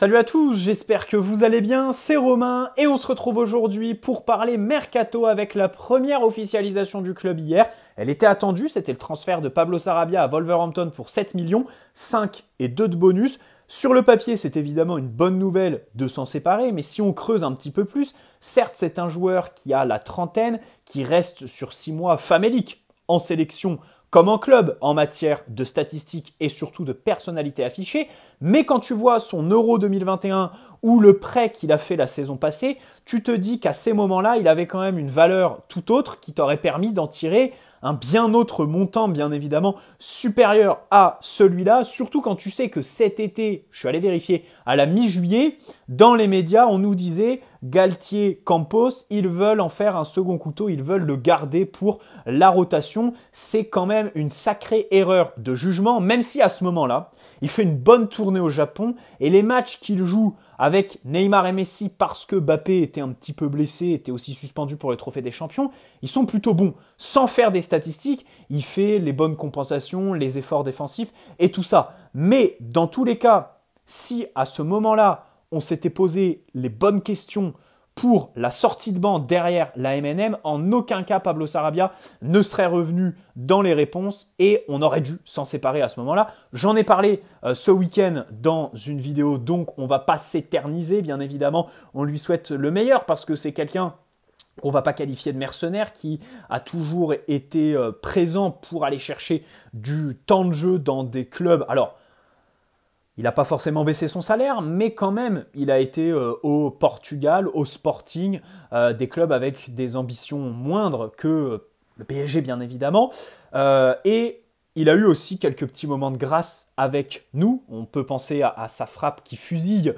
Salut à tous, j'espère que vous allez bien, c'est Romain et on se retrouve aujourd'hui pour parler mercato avec la première officialisation du club hier. Elle était attendue, c'était le transfert de Pablo Sarabia à Wolverhampton pour 7 millions, 5 et 2 de bonus. Sur le papier, c'est évidemment une bonne nouvelle de s'en séparer, mais si on creuse un petit peu plus, certes c'est un joueur qui a la trentaine, qui reste sur 6 mois famélique en sélection comme en club en matière de statistiques et surtout de personnalité affichée. Mais quand tu vois son Euro 2021 ou le prêt qu'il a fait la saison passée, tu te dis qu'à ces moments-là, il avait quand même une valeur tout autre qui t'aurait permis d'en tirer un bien autre montant, bien évidemment, supérieur à celui-là, surtout quand tu sais que cet été, je suis allé vérifier, à la mi-juillet, dans les médias, on nous disait Galtier, Campos, ils veulent en faire un second couteau, ils veulent le garder pour la rotation. C'est quand même une sacrée erreur de jugement, même si à ce moment-là, il fait une bonne tournée au Japon et les matchs qu'il joue avec Neymar et Messi parce que Bappé était un petit peu blessé, était aussi suspendu pour le trophée des champions, ils sont plutôt bons. Sans faire des statistiques, il fait les bonnes compensations, les efforts défensifs et tout ça. Mais dans tous les cas, si à ce moment-là, on s'était posé les bonnes questions pour la sortie de banc derrière la MNM. En aucun cas, Pablo Sarabia ne serait revenu dans les réponses et on aurait dû s'en séparer à ce moment-là. J'en ai parlé euh, ce week-end dans une vidéo, donc on va pas s'éterniser, bien évidemment. On lui souhaite le meilleur parce que c'est quelqu'un qu'on va pas qualifier de mercenaire, qui a toujours été euh, présent pour aller chercher du temps de jeu dans des clubs. Alors, il n'a pas forcément baissé son salaire, mais quand même, il a été euh, au Portugal, au Sporting, euh, des clubs avec des ambitions moindres que euh, le PSG, bien évidemment. et il a eu aussi quelques petits moments de grâce avec nous. On peut penser à sa frappe qui fusille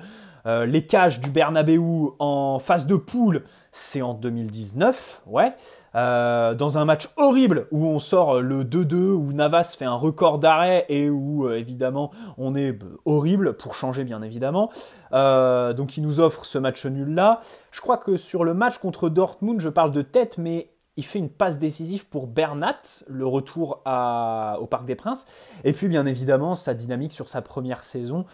euh, les cages du Bernabeu en phase de poule, c'est en 2019, ouais. Euh, dans un match horrible où on sort euh, le 2-2, où Navas fait un record d'arrêt et où évidemment on est bah, horrible pour changer bien évidemment. donc il nous offre ce match nul là. Je crois que sur le match contre Dortmund, je parle de tête, mais il fait une passe décisive pour Bernat, le retour au Parc des Princes. Et puis bien évidemment sa dynamique sur sa première saison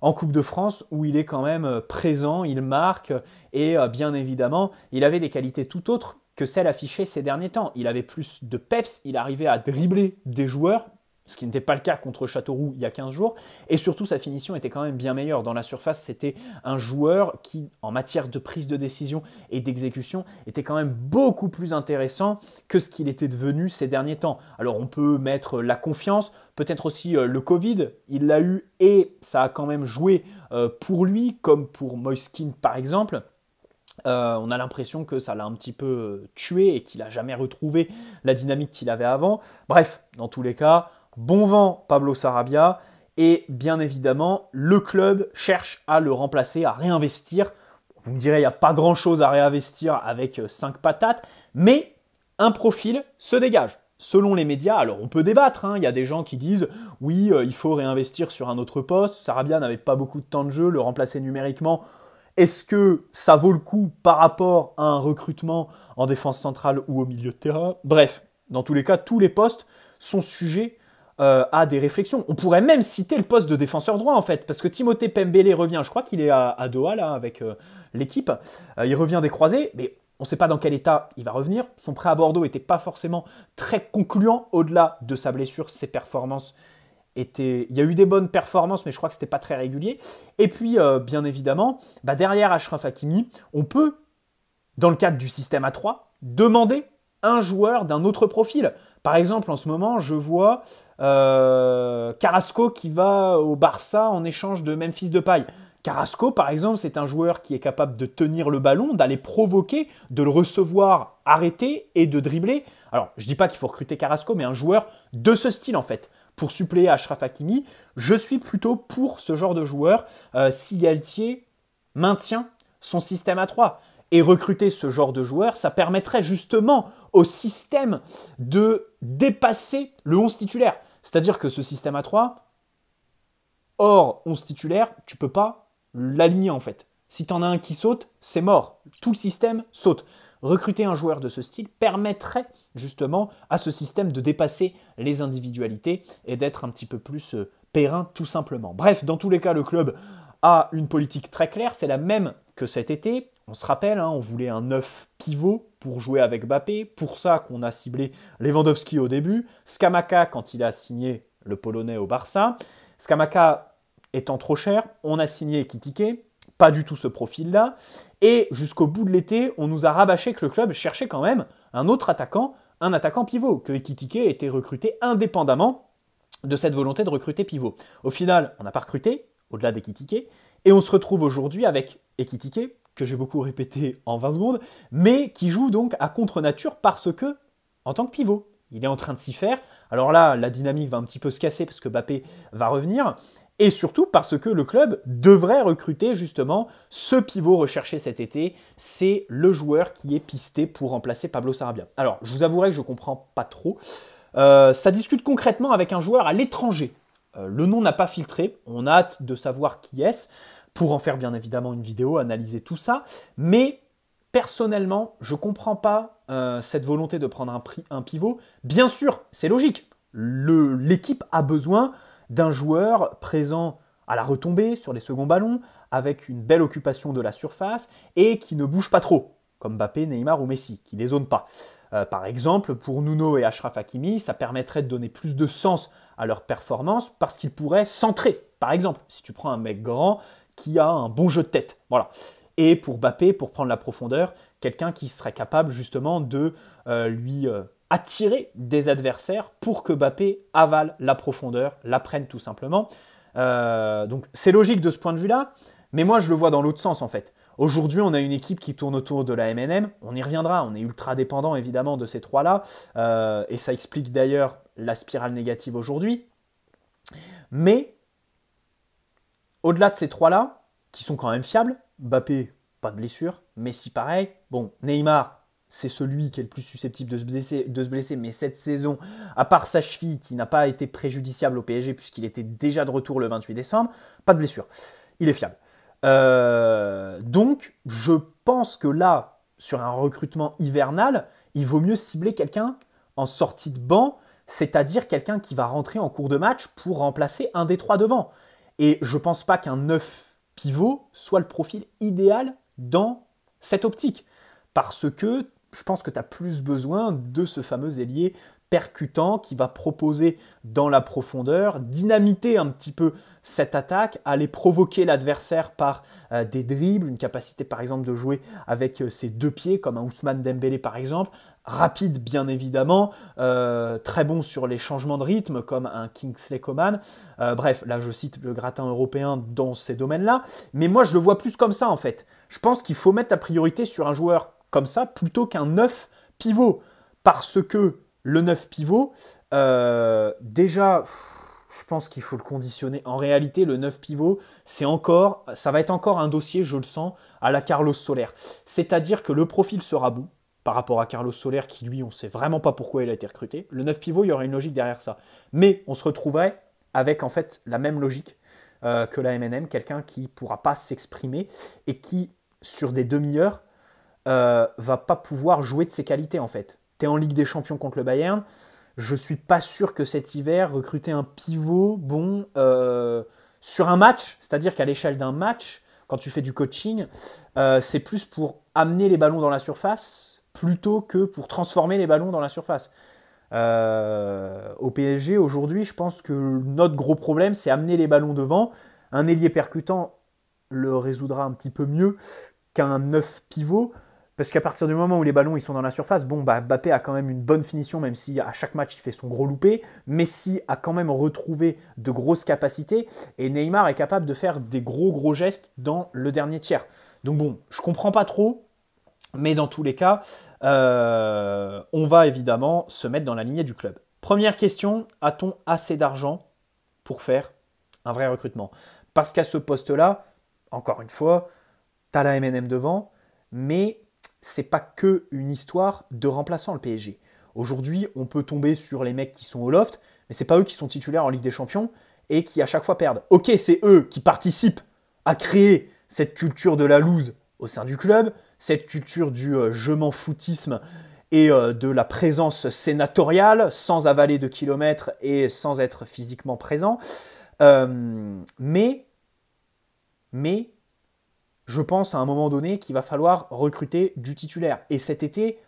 en Coupe de France où il est quand même euh, présent, il marque et euh, bien évidemment, il avait des qualités tout autres que celles affichées ces derniers temps. Il avait plus de peps, il arrivait à dribbler des joueurs ce qui n'était pas le cas contre Châteauroux il y a 15 jours. Et surtout, sa finition était quand même bien meilleure. Dans la surface, c'était un joueur qui, en matière de prise de décision et d'exécution, était quand même beaucoup plus intéressant que ce qu'il était devenu ces derniers temps. Alors on peut mettre la confiance, peut-être aussi euh, le Covid, il l'a eu et ça a quand même joué euh, pour lui, comme pour Moiskin par exemple. Euh, on a l'impression que ça l'a un petit peu tué et qu'il n'a jamais retrouvé la dynamique qu'il avait avant. Bref, dans tous les cas, Bon vent, Pablo Sarabia. Et bien évidemment, le club cherche à le remplacer, à réinvestir. Vous me direz, il n'y a pas grand-chose à réinvestir avec 5 euh, patates, mais un profil se dégage. Selon les médias, alors on peut débattre, hein, il y a des gens qui disent oui, euh, il faut réinvestir sur un autre poste, Sarabia n'avait pas beaucoup de temps de jeu, le remplacer numériquement, est-ce que ça vaut le coup par rapport à un recrutement en défense centrale ou au milieu de terrain Bref, dans tous les cas, tous les postes sont sujets à euh, des réflexions. On pourrait même citer le poste de défenseur droit en fait, parce que Timothée Pembele revient, je crois qu'il est à, Doha là avec euh, l'équipe, euh, il revient des croisés, mais on ne sait pas dans quel état il va revenir. Son prêt à Bordeaux n'était pas forcément très concluant au-delà de sa blessure, ses performances étaient, Il y a eu des bonnes performances, mais je crois que n'était pas très régulier. Et puis, bien évidemment, bah, derrière Ashraf Hakimi, on peut, dans le cadre du système A3, demander un joueur d'un autre profil. Par exemple, en ce moment, je vois euh, Carrasco qui va au Barça en échange de Memphis paille. Carrasco, par exemple, c'est un joueur qui est capable de tenir le ballon, d'aller provoquer, de le recevoir arrêter et de dribbler. Alors, je ne dis pas qu'il faut recruter Carrasco, mais un joueur de ce style, en fait, pour suppléer Ashraf Hakimi. Je suis plutôt pour ce genre de joueur euh, si Galtier maintient son système à 3. Et recruter ce genre de joueur, ça permettrait justement au système de dépasser le 11 titulaire. C'est-à-dire que ce système à 3, hors 11 titulaire, tu peux pas l'aligner en fait. Si tu en as un qui saute, c'est mort. Tout le système saute. Recruter un joueur de ce style permettrait justement à ce système de dépasser les individualités et d'être un petit peu plus euh, périn tout simplement. Bref, dans tous les cas, le club a une politique très claire, c'est la même que cet été, on se rappelle, hein, on voulait un neuf pivot pour jouer avec Bappé, pour ça qu'on a ciblé Lewandowski au début, Skamaka quand il a signé le Polonais au Barça. Skamaka étant trop cher, on a signé Kitike, pas du tout ce profil-là. Et jusqu'au bout de l'été, on nous a rabâché que le club cherchait quand même un autre attaquant, un attaquant pivot, que Kitike était recruté indépendamment de cette volonté de recruter pivot. Au final, on n'a pas recruté, au-delà d'Ekitike, et on se retrouve aujourd'hui avec Ekitike, que j'ai beaucoup répété en 20 secondes, mais qui joue donc à contre-nature parce que, en tant que pivot, il est en train de s'y faire. Alors là, la dynamique va un petit peu se casser parce que Bappé va revenir, et surtout parce que le club devrait recruter justement ce pivot recherché cet été, c'est le joueur qui est pisté pour remplacer Pablo Sarabia. Alors, je vous avouerai que je ne comprends pas trop. Euh, ça discute concrètement avec un joueur à l'étranger. Euh, le nom n'a pas filtré, on a hâte de savoir qui est-ce pour en faire bien évidemment une vidéo, analyser tout ça. Mais personnellement, je ne comprends pas euh, cette volonté de prendre un, prix, un pivot. Bien sûr, c'est logique. L'équipe a besoin d'un joueur présent à la retombée sur les seconds ballons, avec une belle occupation de la surface et qui ne bouge pas trop, comme Mbappé, Neymar ou Messi, qui ne pas. Euh, par exemple, pour Nuno et Ashraf Hakimi, ça permettrait de donner plus de sens à leur performance parce qu'ils pourraient centrer. Par exemple, si tu prends un mec grand qui a un bon jeu de tête. Voilà. Et pour Bappé, pour prendre la profondeur, quelqu'un qui serait capable justement de euh, lui euh, attirer des adversaires pour que Bappé avale la profondeur, la prenne tout simplement. Euh, donc c'est logique de ce point de vue-là, mais moi je le vois dans l'autre sens en fait. Aujourd'hui, on a une équipe qui tourne autour de la MNM. On y reviendra. On est ultra dépendant évidemment de ces trois-là. et ça explique d'ailleurs la spirale négative aujourd'hui. Mais au-delà de ces trois-là, qui sont quand même fiables, Mbappé, pas de blessure, Messi pareil, bon, Neymar, c'est celui qui est le plus susceptible de se blesser, de se blesser. mais cette saison, à part sa cheville qui n'a pas été préjudiciable au PSG puisqu'il était déjà de retour le 28 décembre, pas de blessure. Il est fiable. Euh, donc, je pense que là, sur un recrutement hivernal, il vaut mieux cibler quelqu'un en sortie de banc, c'est-à-dire quelqu'un qui va rentrer en cours de match pour remplacer un des trois devant. Et je ne pense pas qu'un 9 pivot soit le profil idéal dans cette optique. Parce que je pense que tu as plus besoin de ce fameux ailier percutant qui va proposer dans la profondeur, dynamiter un petit peu cette attaque, aller provoquer l'adversaire par euh, des dribbles, une capacité par exemple de jouer avec euh, ses deux pieds comme un Ousmane Dembélé par exemple, rapide bien évidemment, euh, très bon sur les changements de rythme comme un Kingsley Coman. Euh, bref, là je cite le gratin européen dans ces domaines-là, mais moi je le vois plus comme ça en fait. Je pense qu'il faut mettre la priorité sur un joueur comme ça plutôt qu'un 9 pivot, parce que le 9 pivot, euh, déjà... je pense qu'il faut le conditionner. En réalité, le 9 pivot, c'est encore, ça va être encore un dossier, je le sens, à la Carlos Solaire. C'est-à-dire que le profil sera bon, par rapport à Carlos Soler, qui lui, on ne sait vraiment pas pourquoi il a été recruté. Le 9 pivot, il y aurait une logique derrière ça. Mais on se retrouverait avec en fait la même logique euh, que la MNM, quelqu'un qui ne pourra pas s'exprimer et qui, sur des demi-heures, ne euh, va pas pouvoir jouer de ses qualités en fait. Tu es en Ligue des Champions contre le Bayern, je ne suis pas sûr que cet hiver, recruter un pivot bon euh, sur un match, c'est-à-dire qu'à l'échelle d'un match, quand tu fais du coaching, c'est plus pour amener les ballons dans la surface, plutôt que pour transformer les ballons dans la surface. Euh, au PSG aujourd'hui, je pense que notre gros problème, c'est amener les ballons devant. Un ailier percutant le résoudra un petit peu mieux qu'un neuf pivot. Parce qu'à partir du moment où les ballons ils sont dans la surface, bon, bah, a quand même une bonne finition, même si à chaque match il fait son gros loupé. Messi a quand même retrouvé de grosses capacités. Et Neymar est capable de faire des gros gros gestes dans le dernier tiers. Donc bon, je comprends pas trop mais dans tous les cas, euh, on va évidemment se mettre dans la lignée du club. Première question, a-t-on assez d'argent pour faire un vrai recrutement Parce qu'à ce poste-là, encore une fois, tu as la MNM devant, mais n'est pas que une histoire de remplaçant le PSG. Aujourd'hui, on peut tomber sur les mecs qui sont au loft, mais ce n'est pas eux qui sont titulaires en Ligue des Champions et qui à chaque fois perdent. Ok, c'est eux qui participent à créer cette culture de la loose au sein du club, cette culture du euh, je m'en foutisme et euh, de la présence sénatoriale, sans avaler de kilomètres et sans être physiquement présent. Euh, mais, mais, je pense à un moment donné qu'il va falloir recruter du titulaire. Et cet été,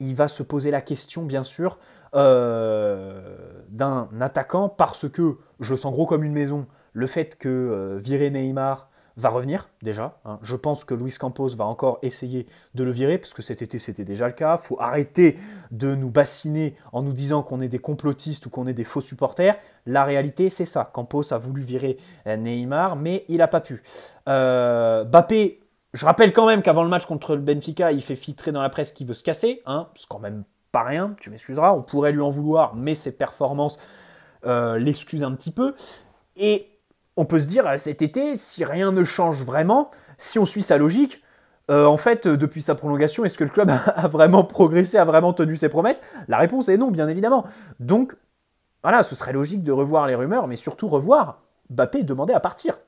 il va se poser la question, bien sûr, d'un attaquant, parce que je sens gros comme une maison. Le fait que virer Neymar, va revenir déjà. Hein. Je pense que Luis Campos va encore essayer de le virer, parce que cet été c'était déjà le cas. faut arrêter de nous bassiner en nous disant qu'on est des complotistes ou qu'on est des faux supporters. La réalité c'est ça. Campos a voulu virer euh, Neymar, mais il n'a pas pu. Euh, Bappé, je rappelle quand même qu'avant le match contre le Benfica, il fait filtrer dans la presse qu'il veut se casser. Hein. C'est quand même pas rien, tu m'excuseras. On pourrait lui en vouloir, mais ses performances euh, l'excusent un petit peu. Et on peut se dire cet été, si rien ne change vraiment, si on suit sa logique, euh, en fait, depuis sa prolongation, est-ce que le club a vraiment progressé, a vraiment tenu ses promesses La réponse est non, bien évidemment. Donc, voilà, ce serait logique de revoir les rumeurs, mais surtout revoir Bappé demander à partir.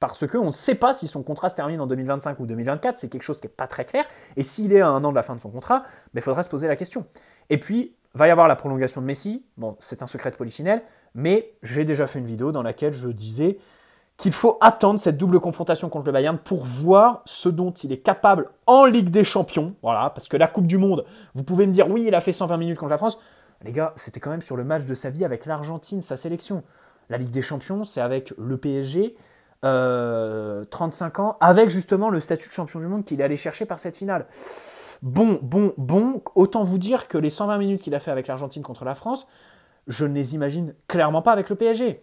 Parce qu'on ne sait pas si son contrat se termine en 2025 ou 2024, c'est quelque chose qui n'est pas très clair. Et s'il est à un an de la fin de son contrat, ben, il faudra se poser la question. Et puis, va y avoir la prolongation de Messi. Bon, c'est un secret de polichinelle, mais j'ai déjà fait une vidéo dans laquelle je disais qu'il faut attendre cette double confrontation contre le Bayern pour voir ce dont il est capable en Ligue des Champions. Voilà, parce que la Coupe du Monde, vous pouvez me dire oui, il a fait 120 minutes contre la France. Les gars, c'était quand même sur le match de sa vie avec l'Argentine, sa sélection. La Ligue des Champions, c'est avec le PSG, 35 euh, ans, avec justement le statut de champion du monde qu'il est allé chercher par cette finale. Bon, bon, bon, autant vous dire que les 120 minutes qu'il a fait avec l'Argentine contre la France, je ne les imagine clairement pas avec le PSG.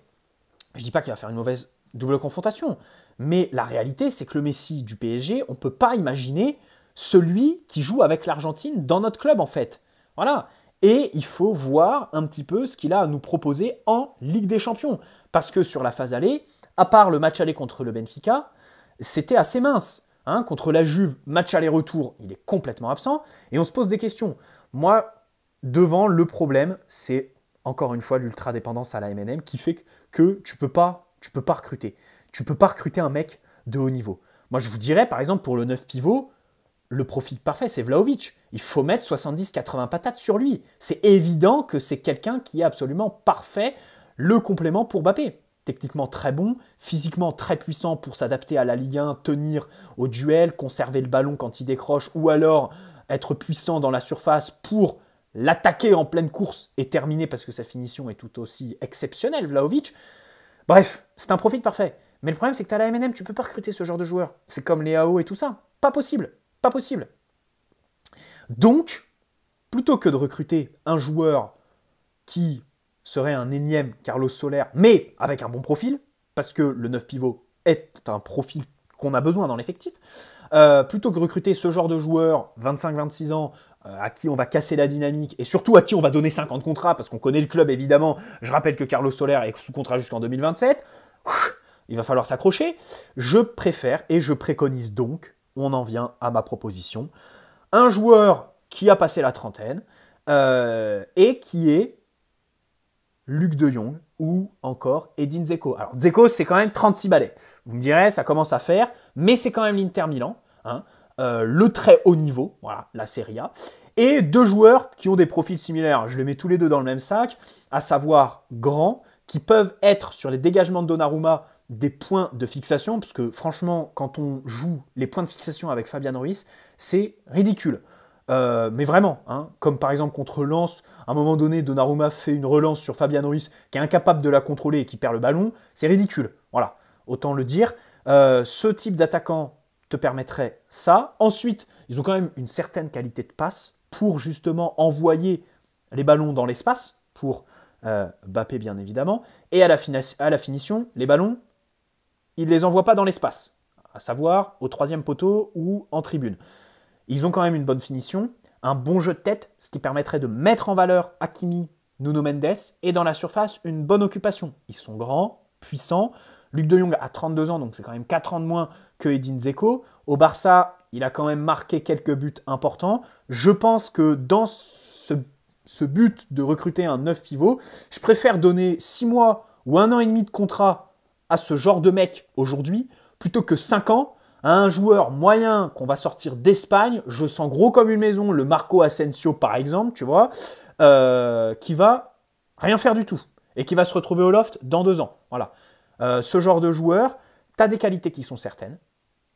Je ne dis pas qu'il va faire une mauvaise double confrontation. Mais la réalité, c'est que le Messi du PSG, on ne peut pas imaginer celui qui joue avec l'Argentine dans notre club, en fait. Voilà. Et il faut voir un petit peu ce qu'il a à nous proposer en Ligue des Champions. Parce que sur la phase aller, à part le match aller contre le Benfica, c'était assez mince. Hein, contre la Juve, match aller-retour, il est complètement absent. Et on se pose des questions. Moi, devant, le problème, c'est encore une fois l'ultra-dépendance à la MNM qui fait que tu peux pas tu peux pas recruter. Tu peux pas recruter un mec de haut niveau. Moi, je vous dirais, par exemple, pour le 9 pivot, le profit parfait, c'est Vlaovic. Il faut mettre 70-80 patates sur lui. C'est évident que c'est quelqu'un qui est absolument parfait, le complément pour Bappé. Techniquement très bon, physiquement très puissant pour s'adapter à la Ligue 1, tenir au duel, conserver le ballon quand il décroche, ou alors être puissant dans la surface pour l'attaquer en pleine course et terminer parce que sa finition est tout aussi exceptionnelle, Vlaovic. Bref, c'est un profil parfait. Mais le problème, c'est que tu as la MNM, tu peux pas recruter ce genre de joueur. C'est comme les AO et tout ça. Pas possible. Pas possible. Donc, plutôt que de recruter un joueur qui serait un énième Carlos Soler, mais avec un bon profil, parce que le 9 pivot est un profil qu'on a besoin dans l'effectif, euh, plutôt que recruter ce genre de joueur, 25-26 ans, euh, à qui on va casser la dynamique et surtout à qui on va donner 50 contrats parce qu'on connaît le club évidemment. Je rappelle que Carlos Soler est sous contrat jusqu'en 2027. Il va falloir s'accrocher. Je préfère et je préconise donc, on en vient à ma proposition, un joueur qui a passé la trentaine euh, et qui est Luc de Jong ou encore Edin Zeko. Alors Zeko c'est quand même 36 balais. Vous me direz, ça commence à faire, mais c'est quand même l'Inter Milan. Hein. Euh, le très haut niveau, voilà, la Serie A, et deux joueurs qui ont des profils similaires, je les mets tous les deux dans le même sac, à savoir grands, qui peuvent être sur les dégagements de Donnarumma des points de fixation, parce que franchement, quand on joue les points de fixation avec Fabian Norris, c'est ridicule. Euh, mais vraiment, hein, comme par exemple contre Lens, à un moment donné, Donnarumma fait une relance sur Fabian Norris, qui est incapable de la contrôler et qui perd le ballon, c'est ridicule. Voilà, autant le dire. Euh, ce type d'attaquant te permettrait ça. Ensuite, ils ont quand même une certaine qualité de passe pour justement envoyer les ballons dans l'espace, pour euh, Bappé bien évidemment. Et à la, à la finition, les ballons, ils ne les envoient pas dans l'espace, à savoir au troisième poteau ou en tribune. Ils ont quand même une bonne finition, un bon jeu de tête, ce qui permettrait de mettre en valeur Hakimi, Nuno Mendes, et dans la surface, une bonne occupation. Ils sont grands, puissants. Luc de Jong a 32 ans, donc c'est quand même 4 ans de moins que Edin Zeko. Au Barça, il a quand même marqué quelques buts importants. Je pense que dans ce, but de recruter un neuf pivot, je préfère donner 6 mois ou un an et demi de contrat à ce genre de mec aujourd'hui plutôt que 5 ans à un joueur moyen qu'on va sortir d'Espagne. Je sens gros comme une maison, le Marco Asensio par exemple, tu vois, euh, qui va rien faire du tout et qui va se retrouver au loft dans deux ans. Voilà. Euh, ce genre de joueur, tu as des qualités qui sont certaines,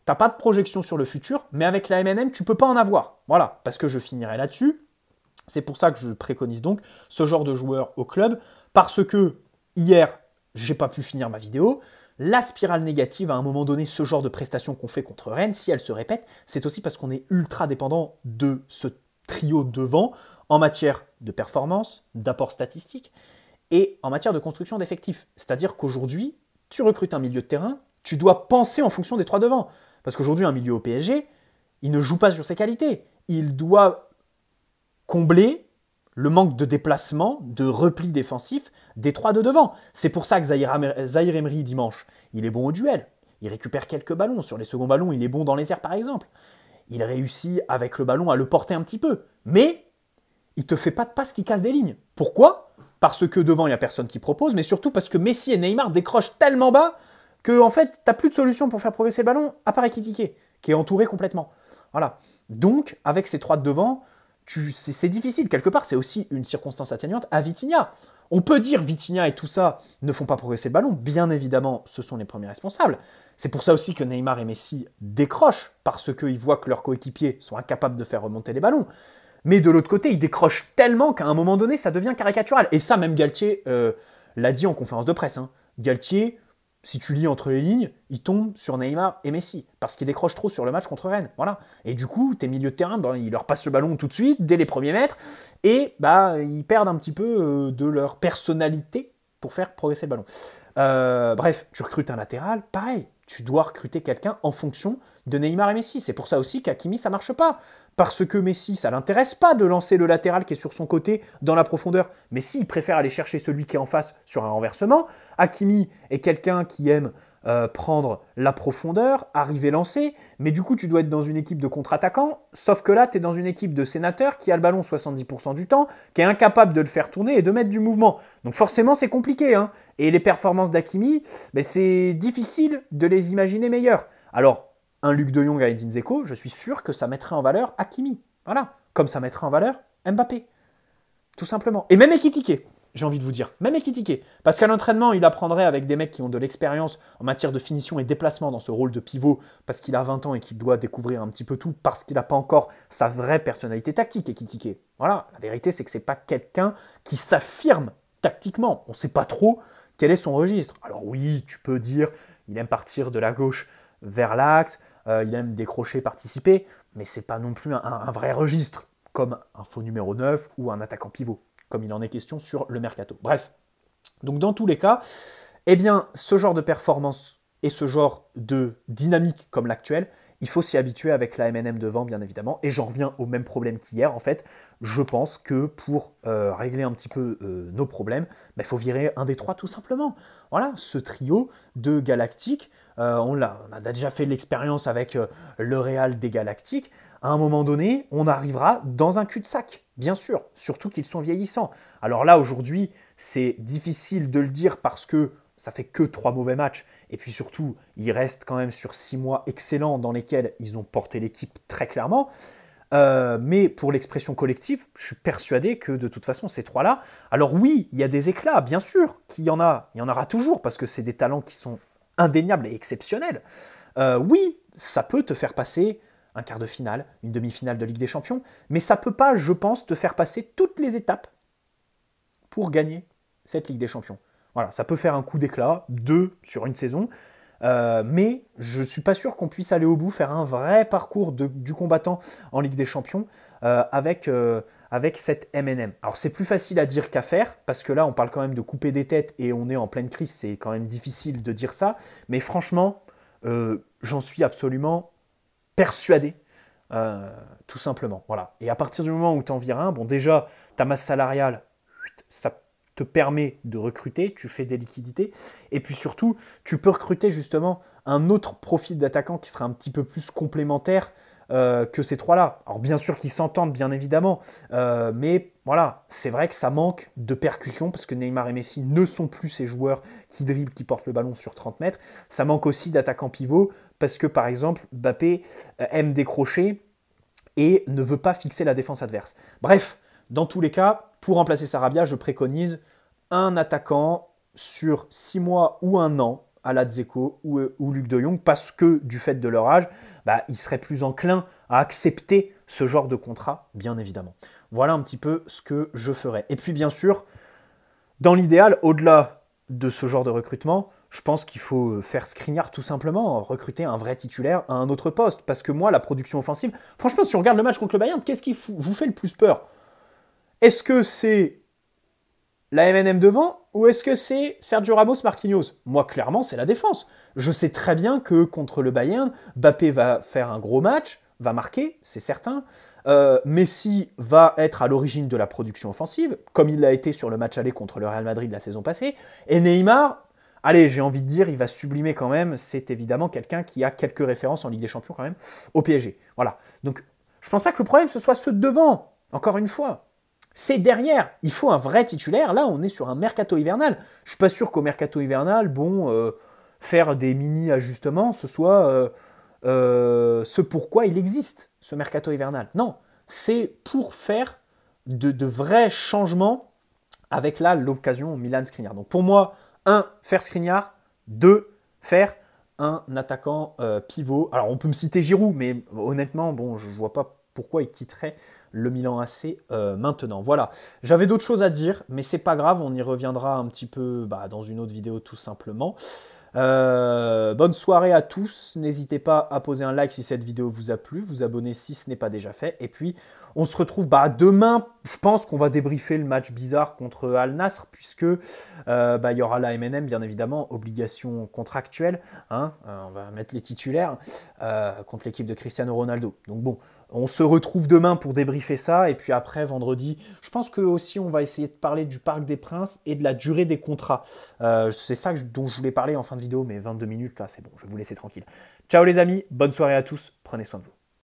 T'as pas de projection sur le futur, mais avec la MNM, tu peux pas en avoir. Voilà, parce que je finirai là-dessus. C'est pour ça que je préconise donc ce genre de joueur au club, parce que hier, j'ai pas pu finir ma vidéo. La spirale négative, à un moment donné, ce genre de prestation qu'on fait contre Rennes, si elle se répète, c'est aussi parce qu'on est ultra dépendant de ce trio devant en matière de performance, d'apport statistique et en matière de construction d'effectifs. C'est-à-dire qu'aujourd'hui, tu recrutes un milieu de terrain, tu dois penser en fonction des trois devants. Parce qu'aujourd'hui, un milieu au PSG, il ne joue pas sur ses qualités. Il doit combler le manque de déplacement, de repli défensif des trois de devant. C'est pour ça que Zahir Emery, dimanche, il est bon au duel. Il récupère quelques ballons. Sur les seconds ballons, il est bon dans les airs, par exemple. Il réussit avec le ballon à le porter un petit peu. Mais il te fait pas de passe qui casse des lignes. Pourquoi Parce que devant, il n'y a personne qui propose, mais surtout parce que Messi et Neymar décrochent tellement bas que en fait, t'as plus de solution pour faire progresser le ballon à part qui est entouré complètement. Voilà. Donc, avec ces trois de devant, c'est difficile. Quelque part, c'est aussi une circonstance atténuante à Vitinha. On peut dire Vitinha et tout ça ne font pas progresser le ballon. Bien évidemment, ce sont les premiers responsables. C'est pour ça aussi que Neymar et Messi décrochent, parce qu'ils voient que leurs coéquipiers sont incapables de faire remonter les ballons. Mais de l'autre côté, ils décrochent tellement qu'à un moment donné, ça devient caricatural. Et ça, même Galtier euh, l'a dit en conférence de presse. Hein. Galtier, si tu lis entre les lignes, ils tombent sur Neymar et Messi, parce qu'ils décrochent trop sur le match contre Rennes. Voilà. Et du coup, tes milieux de terrain, ben, ils leur passent le ballon tout de suite, dès les premiers mètres, et bah, ils perdent un petit peu euh, de leur personnalité pour faire progresser le ballon. Euh, bref, tu recrutes un latéral, pareil, tu dois recruter quelqu'un en fonction de Neymar et Messi. C'est pour ça aussi qu'Akimi, ça marche pas parce que Messi, ça l'intéresse pas de lancer le latéral qui est sur son côté dans la profondeur. Messi, il préfère aller chercher celui qui est en face sur un renversement. Hakimi est quelqu'un qui aime euh, prendre la profondeur, arriver lancer. mais du coup tu dois être dans une équipe de contre-attaquants, sauf que là tu es dans une équipe de sénateurs qui a le ballon 70% du temps, qui est incapable de le faire tourner et de mettre du mouvement. Donc forcément c'est compliqué, hein. et les performances d'Hakimi, ben, c'est difficile de les imaginer meilleures. Alors un Luc de Jong à Edin Zeko, je suis sûr que ça mettrait en valeur Hakimi. Voilà. Comme ça mettrait en valeur Mbappé. Tout simplement. Et même Ekitike, j'ai envie de vous dire. Même Ekitike. Parce qu'à l'entraînement, il apprendrait avec des mecs qui ont de l'expérience en matière de finition et déplacement dans ce rôle de pivot, parce qu'il a 20 ans et qu'il doit découvrir un petit peu tout, parce qu'il n'a pas encore sa vraie personnalité tactique, Ekitike. Voilà. La vérité, c'est que c'est pas quelqu'un qui s'affirme tactiquement. On ne sait pas trop quel est son registre. Alors oui, tu peux dire, il aime partir de la gauche vers l'axe, euh, il aime décrocher, participer, mais c'est pas non plus un, vrai registre, comme un faux numéro 9 ou un attaquant pivot, comme il en est question sur le mercato. Bref. Donc dans tous les cas, eh bien, ce genre de performance et ce genre de dynamique comme l'actuelle, il faut s'y habituer avec la MNM devant, bien évidemment. Et j'en reviens au même problème qu'hier, en fait je pense que pour euh, régler un petit peu euh, nos problèmes, bah, il faut virer un des trois tout simplement. Voilà, ce trio de Galactiques, euh, on, a, on, a, déjà fait l'expérience avec le Real des Galactiques. À un moment donné, on arrivera dans un cul-de-sac, bien sûr, surtout qu'ils sont vieillissants. Alors là, aujourd'hui, c'est difficile de le dire parce que ça fait que trois mauvais matchs. Et puis surtout, ils restent quand même sur six mois excellents dans lesquels ils ont porté l'équipe très clairement. Euh, mais pour l'expression collective, je suis persuadé que de toute façon, ces trois-là, alors oui, il y a des éclats, bien sûr, qu'il y en a, il y en aura toujours, parce que c'est des talents qui sont indéniables et exceptionnels. Euh, oui, ça peut te faire passer un quart de finale, une demi-finale de Ligue des Champions, mais ça peut pas, je pense, te faire passer toutes les étapes pour gagner cette Ligue des Champions. Voilà, ça peut faire un coup d'éclat, deux sur une saison, euh, mais je suis pas sûr qu'on puisse aller au bout, faire un vrai parcours du combattant en Ligue des Champions euh, avec, euh, avec cette MNM. Alors c'est plus facile à dire qu'à faire, parce que là on parle quand même de couper des têtes et on est en pleine crise, c'est quand même difficile de dire ça, mais franchement, j'en suis absolument persuadé. tout simplement, voilà. Et à partir du moment où tu en un, bon déjà, ta masse salariale, ça te permet de recruter, tu fais des liquidités, et puis surtout, tu peux recruter justement un autre profil d'attaquant qui sera un petit peu plus complémentaire euh, que ces trois-là. Alors bien sûr qu'ils s'entendent, bien évidemment, euh, mais voilà, c'est vrai que ça manque de percussion parce que Neymar et Messi ne sont plus ces joueurs qui dribblent, qui portent le ballon sur 30 mètres. Ça manque aussi d'attaquants pivot parce que par exemple, Bappé euh, aime décrocher et ne veut pas fixer la défense adverse. Bref, dans tous les cas, pour remplacer Sarabia, je préconise un attaquant sur 6 mois ou un an à la Dzeko ou, Luc de Jong parce que du fait de leur âge, bah, ils seraient plus enclins à accepter ce genre de contrat, bien évidemment. Voilà un petit peu ce que je ferais. Et puis bien sûr, dans l'idéal, au-delà de ce genre de recrutement, je pense qu'il faut faire Scrignard tout simplement, recruter un vrai titulaire à un autre poste. Parce que moi, la production offensive, franchement, si on regarde le match contre le Bayern, qu'est-ce qui vous fait le plus peur est-ce que c'est la MNM devant ou est-ce que c'est Sergio Ramos Marquinhos Moi, clairement, c'est la défense. Je sais très bien que contre le Bayern, Bappé va faire un gros match, va marquer, c'est certain. Euh, Messi va être à l'origine de la production offensive, comme il l'a été sur le match aller contre le Real Madrid la saison passée. Et Neymar, allez, j'ai envie de dire, il va sublimer quand même. C'est évidemment quelqu'un qui a quelques références en Ligue des Champions quand même au PSG. Voilà. Donc, je pense pas que le problème ce soit ceux de devant. Encore une fois, c'est derrière. Il faut un vrai titulaire. Là, on est sur un mercato hivernal. Je suis pas sûr qu'au mercato hivernal, bon, euh, faire des mini ajustements, ce soit euh, euh, ce pourquoi il existe ce mercato hivernal. Non, c'est pour faire de, vrais changements avec là l'occasion Milan Skriniar. Donc pour moi, un, faire Skriniar. Deux, faire un attaquant pivot. Alors on peut me citer Giroud, mais honnêtement, bon, je vois pas pourquoi il quitterait le Milan AC euh, maintenant. Voilà, j'avais d'autres choses à dire, mais c'est pas grave, on y reviendra un petit peu bah, dans une autre vidéo tout simplement. Euh, bonne soirée à tous. N'hésitez pas à poser un like si cette vidéo vous a plu, vous abonner si ce n'est pas déjà fait. Et puis, on se retrouve bah, demain. Je pense qu'on va débriefer le match bizarre contre Al Nasr, puisque euh, bah, y aura la MNM, bien évidemment, obligation contractuelle. Hein. on va mettre les titulaires contre l'équipe de Cristiano Ronaldo. Donc bon, on se retrouve demain pour débriefer ça. Et puis après, vendredi, je pense que aussi on va essayer de parler du Parc des Princes et de la durée des contrats. Euh, c'est ça dont je voulais parler en fin de vidéo, mais 22 minutes là, c'est bon, je vais vous laisser tranquille. Ciao les amis, bonne soirée à tous, prenez soin de vous.